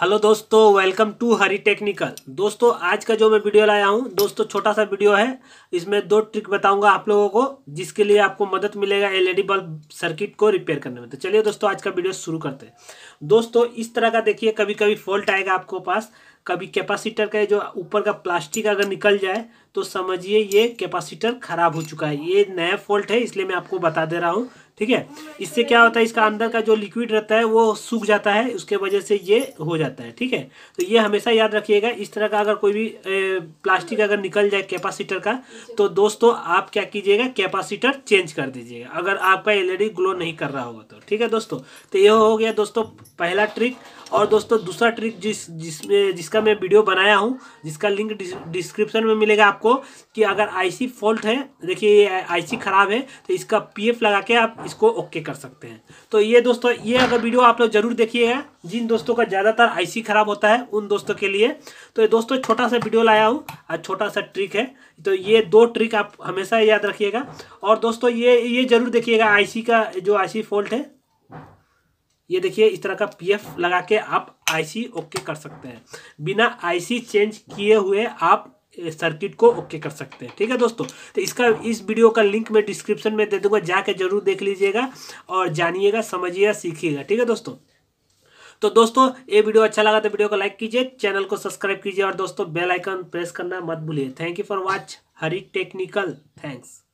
hello दोस्तों welcome to Hari technical दोस्तों आज का जो मैं वीडियो लाया हूँ दोस्तों छोटा सा वीडियो है इसमें दो ट्रिक बताऊंगा आप लोगों को जिसके लिए आपको मदद मिलेगा एलईडी बल्ब सर्किट को रिपेयर करने में तो चलिए दोस्तों आज का वीडियो शुरू करते हैं दोस्तों इस तरह का देखिए कभी कभी फॉल्ट आएगा आपको पास कभी कैपेसिटर का जो ऊपर का प्लास्टिक अगर निकल जाए तो समझिए ये कैपेसिटर खराब हो चुका है ये नया फॉल्ट है इसलिए मैं आपको बता दे रहा हूँ ठीक है इससे क्या होता है इसका अंदर का जो लिक्विड रहता है वो सूख जाता है उसके वजह से ये हो जाता है ठीक है तो ये हमेशा याद रखिएगा इस तरह का अगर कोई भी ए, प्लास्टिक अगर निकल जाए कैपेसिटर का तो दोस्तों आप क्या कीजिएगा कैपेसिटर चेंज कर दीजिएगा अगर आपका एलईडी ग्लो नहीं कर रहा होगा तो ठीक है दोस्तों तो ये हो गया दोस्तों पहला ट्रिक और दोस्तों दूसरा ट्रिक जिस जिसमें जिसका मैं वीडियो बनाया हूँ जिसका लिंक डिस्क्रिप्शन में मिलेगा आपको कि अगर आईसी फॉल्ट है देखिए ये आईसी ख़राब है तो इसका पीएफ लगा के आप इसको ओके कर सकते हैं तो ये दोस्तों ये अगर वीडियो आप लोग ज़रूर देखिएगा जिन दोस्तों का ज़्यादातर आई ख़राब होता है उन दोस्तों के लिए तो दोस्तों छोटा सा वीडियो लाया हूँ और छोटा सा ट्रिक है तो ये दो ट्रिक आप हमेशा याद रखिएगा और दोस्तों ये ये ज़रूर देखिएगा आई का जो आई फॉल्ट है ये देखिए इस तरह का पीएफ लगा के आप आईसी ओके कर सकते हैं बिना आईसी चेंज किए हुए आप सर्किट को ओके कर सकते हैं ठीक है दोस्तों तो इसका इस वीडियो का लिंक मैं डिस्क्रिप्शन में दे दूंगा जाके जरूर देख लीजिएगा और जानिएगा समझिएगा सीखिएगा ठीक है दोस्तों तो दोस्तों ये वीडियो अच्छा लगा तो वीडियो को लाइक कीजिए चैनल को सब्सक्राइब कीजिए और दोस्तों बेल आइकन प्रेस करना मत भूलिए thank you for watch Hari technical thanks